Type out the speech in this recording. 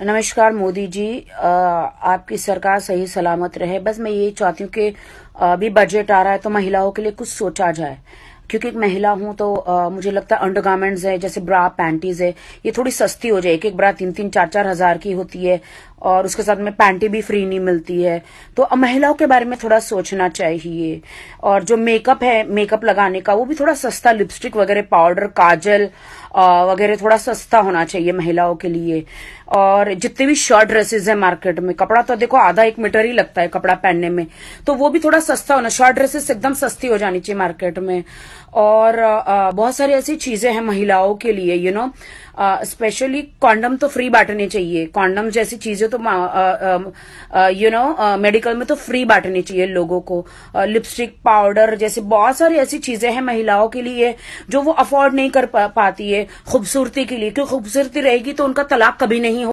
नमस्कार मोदी जी आपकी सरकार सही सलामत रहे बस मैं यही चाहती हूँ कि अभी बजट आ रहा है तो महिलाओं के लिए कुछ सोचा जाए क्योंकि एक महिला हूं तो आ, मुझे लगता है अंडरगार्मेंट्स है जैसे ब्रा पैंटीज है ये थोड़ी सस्ती हो जाए एक एक ब्रा तीन तीन चार चार हजार की होती है और उसके साथ में पैंटी भी फ्री नहीं मिलती है तो महिलाओं के बारे में थोड़ा सोचना चाहिए और जो मेकअप है मेकअप लगाने का वो भी थोड़ा सस्ता लिपस्टिक वगैरह पाउडर काजल वगैरह थोड़ा सस्ता होना चाहिए महिलाओं के लिए और जितने भी शर्ट ड्रेसेस है मार्केट में कपड़ा तो देखो आधा एक मीटर ही लगता है कपड़ा पहनने में तो वो भी थोड़ा सस्ता होना शर्ट ड्रेसेस एकदम सस्ती हो जानी चाहिए मार्केट में और बहुत सारी ऐसी चीजें हैं महिलाओं के लिए यू नो स्पेशली कॉन्डम तो फ्री बांटने चाहिए कॉन्डम जैसी चीजें चीजें तो यू नो मेडिकल में तो फ्री बांटनी चाहिए लोगों को लिपस्टिक पाउडर जैसे बहुत सारी ऐसी चीजें हैं महिलाओं के लिए जो वो अफोर्ड नहीं कर पा, पाती है खूबसूरती के लिए क्योंकि खूबसूरती रहेगी तो उनका तलाक कभी नहीं हो